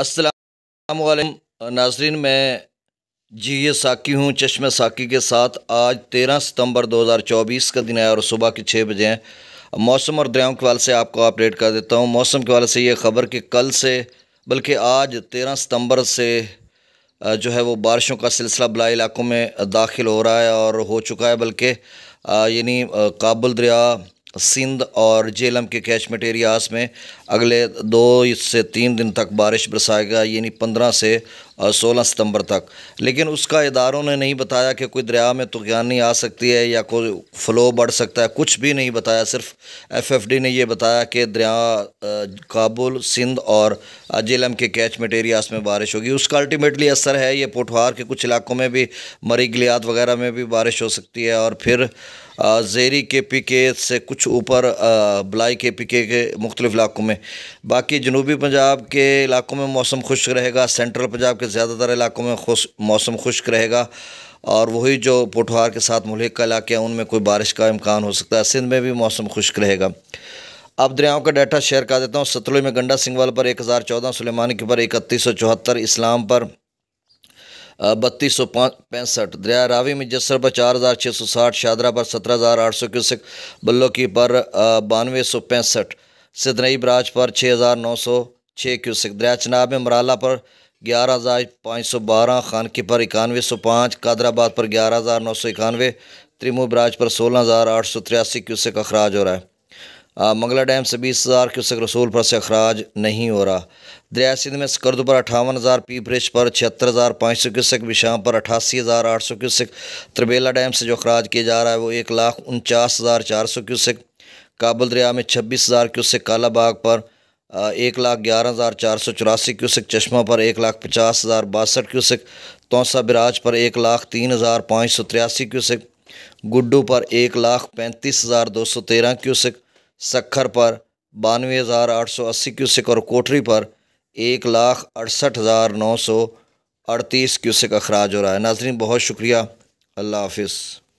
السلام علیکم ناظرین میں جی یہ ساکی ہوں چشمہ ساکی کے ساتھ آج تیرہ ستمبر دو ہزار چوبیس کا دن ہے اور صبح کے چھ بجے ہیں موسم اور دریاؤں کے والے سے آپ کو اپڈیٹ کر دیتا ہوں موسم کے والے سے یہ خبر کہ کل سے بلکہ آج تیرہ ستمبر سے جو ہے وہ بارشوں کا سلسلہ بلائی علاقوں میں داخل ہو رہا ہے اور ہو چکا ہے بلکہ یعنی کابل دریا سندھ اور جیلم کے کیچ ایریاز میں اگلے دو سے تین دن تک بارش برسائے گا یعنی پندرہ سے سولہ ستمبر تک لیکن اس کا اداروں نے نہیں بتایا کہ کوئی دریا میں تغیانی آ سکتی ہے یا کوئی فلو بڑھ سکتا ہے کچھ بھی نہیں بتایا صرف ایف ایف ڈی نے یہ بتایا کہ دریا کابل سندھ اور جیلم کے کیچ ایریاز میں بارش ہوگی اس کا الٹیمیٹلی اثر ہے یہ پٹوار کے کچھ علاقوں میں بھی مری گلیات وغیرہ میں بھی بارش ہو سکتی ہے اور پھر زیری کے پی کے سے کچھ اوپر بلائی کے پی کے کے مختلف علاقوں میں باقی جنوبی پنجاب کے علاقوں میں موسم خشک رہے گا سینٹرل پنجاب کے زیادہ تر علاقوں میں موسم خشک رہے گا اور وہی جو پوٹھوار کے ساتھ ملحق کا علاقے ہیں ان میں کوئی بارش کا امکان ہو سکتا ہے سندھ میں بھی موسم خشک رہے گا اب دریاؤں کا ڈیٹا شیئر کر دیتا ہوں ستلوئی میں گنڈا سنگھول پر ایک ہزار چودہ سلیمانی کے پر اکتیس سو چوہتر اسلام پر بتیس سو پینسٹھ دریا راوی میں جسر پر چار ہزار چھ سو ساٹھ شادرہ پر سترہ ہزار آٹھ سو کیوسک کی پر بانوے سو پینسٹھ سدنئی براج پر چھ ہزار نو سو چھ کیوسک دریا چناب میں مرالہ پر گیارہ ہزار پانچ سو بارہ خانکی پر اکانوے سو پانچ قادر آباد پر گیارہ ہزار نو سو اکانوے تریمو براج پر سولہ ہزار آٹھ سو تریاسی کیوسک اخراج ہو رہا ہے منگلا ڈیم سے بیس ہزار کیوسک رسول پر سے اخراج نہیں ہو رہا دریا سندھ میں سکردو پر اٹھاون ہزار پی بریج پر چھتر ہزار پانچ سو کیوسک وشام پر اٹھاسی ہزار آٹھ سو کیوسک تربیلا ڈیم سے جو اخراج کیا جا رہا ہے وہ ایک لاکھ انچاس ہزار چار سو کیوسک کابل دریا میں چھبیس ہزار کیوسک کالا باغ پر ایک لاکھ گیارہ ہزار چار سو چوراسی کیوسک چشمہ پر ایک لاکھ پچاس ہزار باسٹھ کیوسک توسا براج پر ایک لاکھ تین ہزار پانچ سو تریاسی کیوسک گڈو پر ایک لاکھ پینتیس ہزار دو سو تیرہ کیوسک سکھر پر بانوے ہزار آٹھ سو اسی کیوسک اور کوٹری پر ایک لاکھ اڑسٹھ ہزار نو سو اڑتیس کیوسک اخراج ہو رہا ہے ناظرین بہت شکریہ اللہ حافظ